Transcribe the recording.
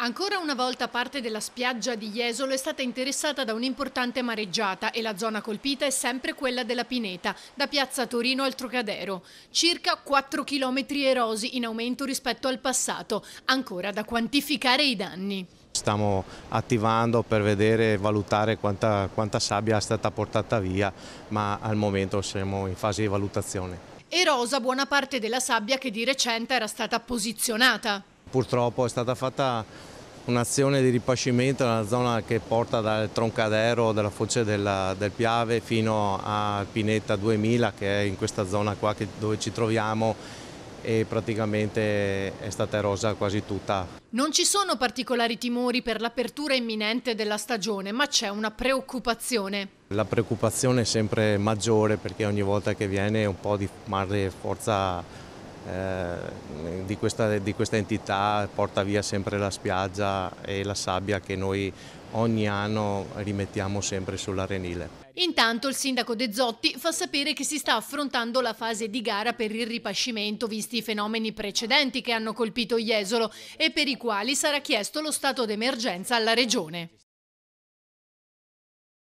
Ancora una volta parte della spiaggia di Jesolo è stata interessata da un'importante mareggiata e la zona colpita è sempre quella della Pineta, da Piazza Torino al Trocadero. Circa 4 km erosi in aumento rispetto al passato, ancora da quantificare i danni. Stiamo attivando per vedere e valutare quanta, quanta sabbia è stata portata via, ma al momento siamo in fase di valutazione. Erosa buona parte della sabbia che di recente era stata posizionata. Purtroppo è stata fatta un'azione di ripascimento nella zona che porta dal Troncadero dalla foce della, del Piave fino a Pinetta 2000 che è in questa zona qua che, dove ci troviamo e praticamente è stata erosa quasi tutta. Non ci sono particolari timori per l'apertura imminente della stagione, ma c'è una preoccupazione. La preoccupazione è sempre maggiore perché ogni volta che viene un po' di mare forza eh, di questa, di questa entità porta via sempre la spiaggia e la sabbia che noi ogni anno rimettiamo sempre sull'arenile. Intanto il sindaco De Zotti fa sapere che si sta affrontando la fase di gara per il ripascimento, visti i fenomeni precedenti che hanno colpito Jesolo e per i quali sarà chiesto lo stato d'emergenza alla Regione.